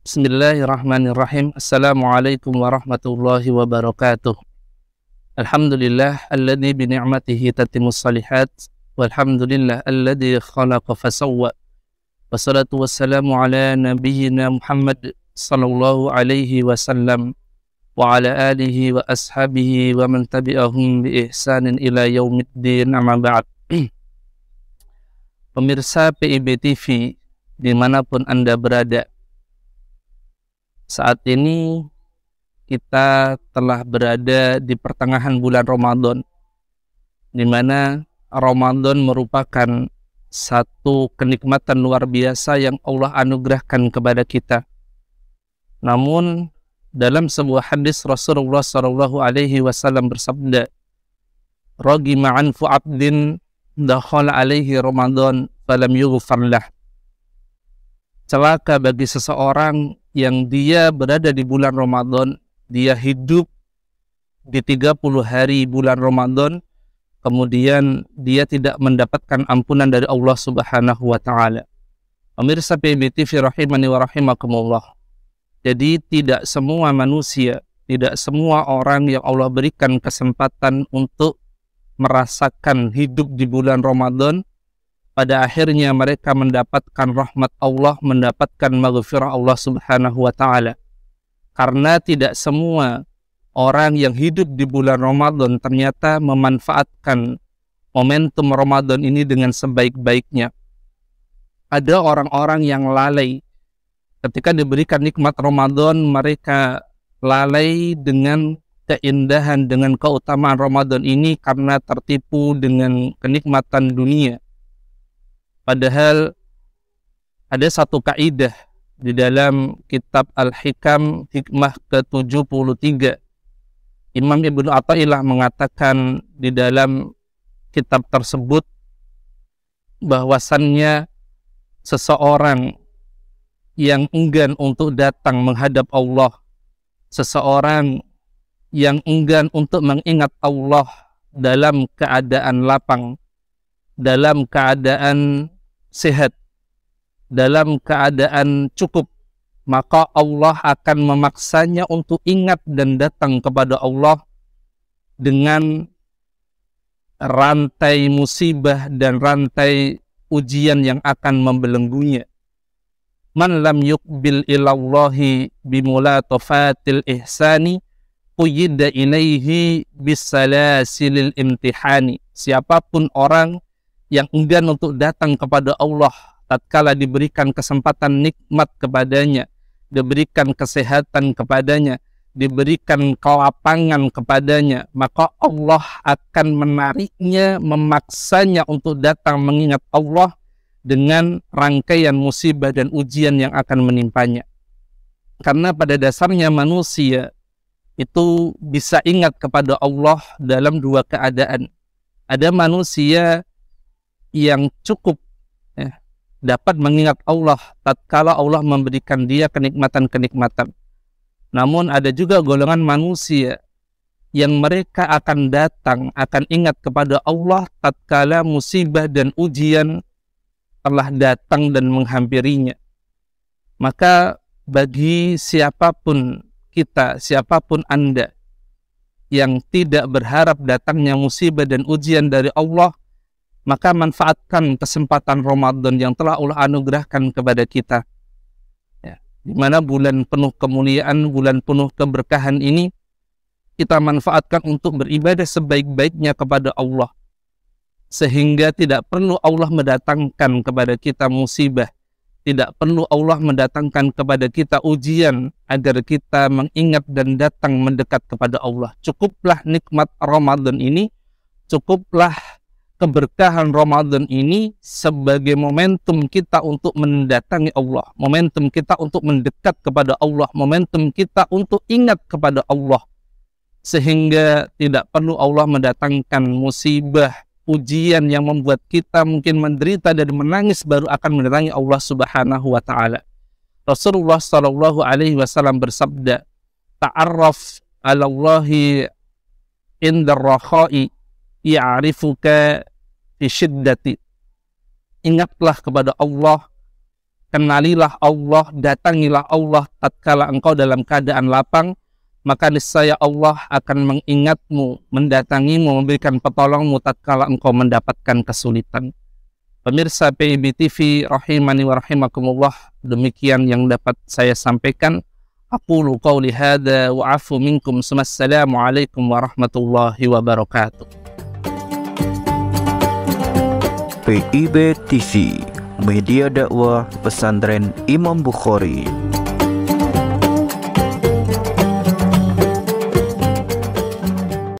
Bismillahirrahmanirrahim. Assalamualaikum warahmatullahi wabarakatuh. Alhamdulillah alladzi bi ni'matihi tatimmu shalihat walhamdulillah alladzi khalaqa fa sawwa. Wassalatu wassalamu ala nabiyyina Muhammad sallallahu alaihi wasallam wa ala alihi wa ashabihi wa man tabi'ahum bi ihsanin ila yaumiddin amma ba'd Pemirsa PIB TV dimanapun Anda berada saat ini kita telah berada di pertengahan bulan Ramadan di mana Ramadan merupakan satu kenikmatan luar biasa yang Allah anugerahkan kepada kita namun dalam sebuah hadis Rasulullah Shallallahu Alaihi Wasallam bersabda, "Rogi ma'an abdin dahol alaihi Ramadan falam yughfarlah." Celaka bagi seseorang yang dia berada di bulan Ramadan, dia hidup di 30 hari bulan Ramadan, kemudian dia tidak mendapatkan ampunan dari Allah Subhanahu wa taala. Pemirsa PBTV rahimani wa rahimakumullah. Jadi tidak semua manusia, tidak semua orang yang Allah berikan kesempatan untuk merasakan hidup di bulan Ramadan, pada akhirnya mereka mendapatkan rahmat Allah, mendapatkan maghfirah Allah Subhanahu wa taala. Karena tidak semua orang yang hidup di bulan Ramadan ternyata memanfaatkan momentum Ramadan ini dengan sebaik-baiknya. Ada orang-orang yang lalai Ketika diberikan nikmat Ramadan, mereka lalai dengan keindahan, dengan keutamaan Ramadan ini karena tertipu dengan kenikmatan dunia. Padahal ada satu kaidah di dalam kitab Al-Hikam hikmah ke-73 Imam Ibnu Athaillah mengatakan di dalam kitab tersebut bahwasannya seseorang yang enggan untuk datang menghadap Allah, seseorang yang enggan untuk mengingat Allah dalam keadaan lapang, dalam keadaan sehat, dalam keadaan cukup, maka Allah akan memaksanya untuk ingat dan datang kepada Allah dengan rantai musibah dan rantai ujian yang akan membelenggunya man lam yukbil ilallahi bimulatofatil ihsani quyida ilaihi bisalasilil imtihani siapapun orang yang enggan untuk datang kepada Allah tatkala diberikan kesempatan nikmat kepadanya diberikan kesehatan kepadanya diberikan kelapangan kepadanya maka Allah akan menariknya memaksanya untuk datang mengingat Allah dengan rangkaian musibah dan ujian yang akan menimpanya. Karena pada dasarnya manusia itu bisa ingat kepada Allah dalam dua keadaan. Ada manusia yang cukup ya, dapat mengingat Allah tatkala Allah memberikan dia kenikmatan-kenikmatan. Namun ada juga golongan manusia yang mereka akan datang akan ingat kepada Allah tatkala musibah dan ujian telah datang dan menghampirinya. Maka bagi siapapun kita, siapapun Anda yang tidak berharap datangnya musibah dan ujian dari Allah, maka manfaatkan kesempatan Ramadan yang telah Allah anugerahkan kepada kita. Ya, di mana bulan penuh kemuliaan, bulan penuh keberkahan ini kita manfaatkan untuk beribadah sebaik-baiknya kepada Allah sehingga tidak perlu Allah mendatangkan kepada kita musibah, tidak perlu Allah mendatangkan kepada kita ujian agar kita mengingat dan datang mendekat kepada Allah. Cukuplah nikmat Ramadan ini, cukuplah keberkahan Ramadan ini sebagai momentum kita untuk mendatangi Allah, momentum kita untuk mendekat kepada Allah, momentum kita untuk ingat kepada Allah. Sehingga tidak perlu Allah mendatangkan musibah ujian yang membuat kita mungkin menderita dan menangis baru akan mendatangi Allah Subhanahu wa taala. Rasulullah Shallallahu alaihi wasallam bersabda, "Ta'arraf 'ala Allahi inda rakhai ya'rifuka fi shiddati." Ingatlah kepada Allah, kenalilah Allah, datangilah Allah tatkala engkau dalam keadaan lapang, maka niscaya Allah akan mengingatmu, mendatangimu, memberikan pertolonganmu tatkala engkau mendapatkan kesulitan. Pemirsa PIB TV rahimani wa rahimakumullah, demikian yang dapat saya sampaikan. Aqulu qawli hadha wa afu minkum. Assalamualaikum warahmatullahi wabarakatuh. PIB TV, media dakwah pesantren Imam Bukhari.